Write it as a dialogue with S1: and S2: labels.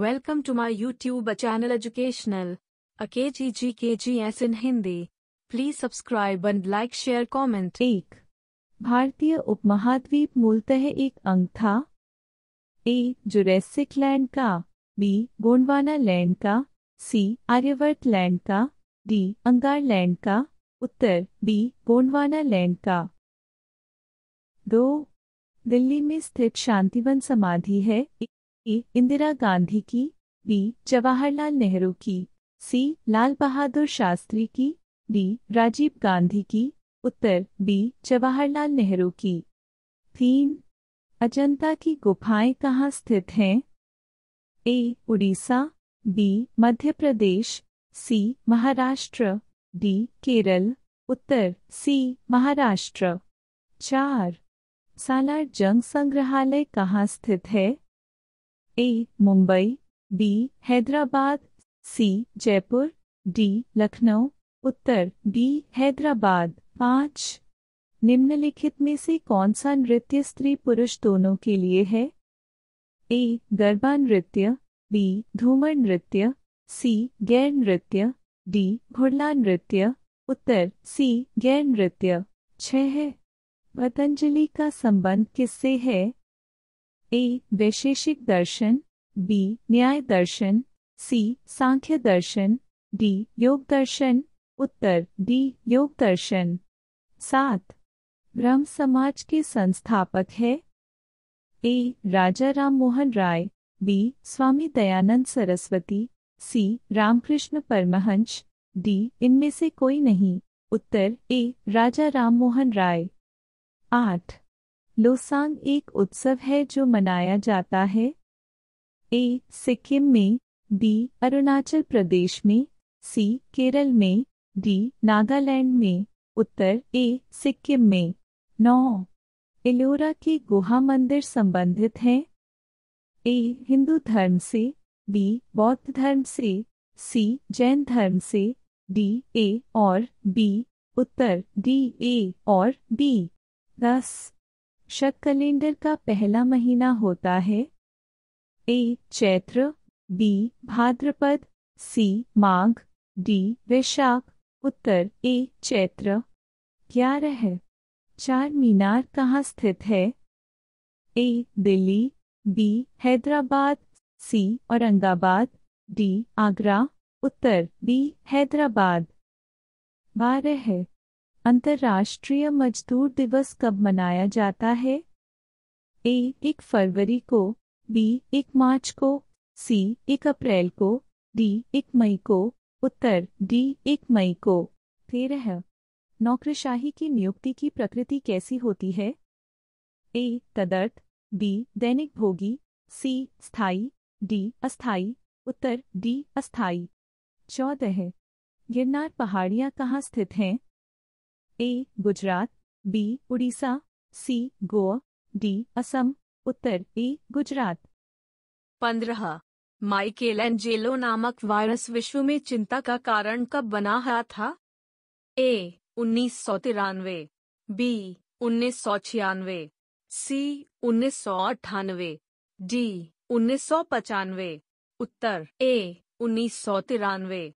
S1: welcome to my YouTube channel educational अके G G K G S in Hindi please subscribe and like share comment एक भारतीय
S2: उपमहाद्वीप मूलतः एक अंग था ए जुरैसिक लैंड का बी गोंडवाना लैंड का सी आर्यवर्त लैंड का डी अंगार लैंड का उत्तर बी गोंडवाना लैंड का दो दिल्ली में स्थित शांतिवन समाधि है एक ए इंदिरा गांधी की बी जवाहरलाल नेहरू की सी लाल बहादुर शास्त्री की डी राजीव गांधी की उत्तर बी जवाहरलाल नेहरू की तीन अजंता की गुफाएं कहाँ स्थित हैं A Orissa B Madhya Pradesh C Maharashtra D Kerala उत्तर सी महाराष्ट्र चार सालार जंग संग्रहालय कहाँ स्थित है A Mumbai B Hyderabad C Jaipur D Lucknow उत्तर बी हैदराबाद पाँच निम्नलिखित में से कौन सा नृत्य स्त्री पुरुष दोनों के लिए है ए गरबा नृत्य बी धूमर नृत्य सी गैर नृत्य डी घुड़ला नृत्य उत्तर सी गैर नृत्य छह है पतंजलि का संबंध किससे है ए वैशेषिक दर्शन बी न्याय दर्शन सी सांख्य दर्शन डी योग दर्शन उत्तर डी योग दर्शन सात ब्रह्म समाज के संस्थापक है A Raja Ram Mohan Roy B Swami Dayanand Saraswati C Ramakrishna Paramhansa D इनमें से कोई नहीं उत्तर ए राजा राम मोहन राय आठ लोसांग एक उत्सव है जो मनाया जाता है ए सिक्किम में बी अरुणाचल प्रदेश में सी केरल में डी नागालैंड में उत्तर ए सिक्किम में नौ एलोरा के गुहा मंदिर संबंधित हैं ए हिंदू धर्म से बी बौद्ध धर्म से सी जैन धर्म से डी ए और बी उत्तर डी ए और बी दस शक कैलेंडर का पहला महीना होता है A Chaitra B Bhadrapada C Magha D Vaishakha उत्तर ए चैत्र ग्यारह चार मीनार कहाँ स्थित है A Delhi B Hyderabad C Aurangabad D Agra उत्तर बी हैदराबाद बारह है अंतर्राष्ट्रीय मजदूर दिवस कब मनाया जाता है ए एक फरवरी को बी एक मार्च को सी एक अप्रैल को डी एक मई को उत्तर डी एक मई को तेरह नौकरशाही की नियुक्ति की प्रकृति कैसी होती है ए तदर्थ बी दैनिक भोगी सी स्थाई डी अस्थाई उत्तर डी अस्थाई चौदह गिरनार पहाड़ियाँ कहाँ स्थित हैं A Gujarat B Orissa C Goa D Assam उत्तर ए गुजरात
S1: पंद्रह माइकेल एंजेलो नामक वायरस विश्व में चिंता का कारण कब बना रहा था ए उन्नीस सौ तिरानवे बी उन्नीस सौ छियानवे सी उन्नीस सौ अट्ठानवे डी उन्नीस सौ पचानवे उत्तर ए उन्नीस सौ तिरानवे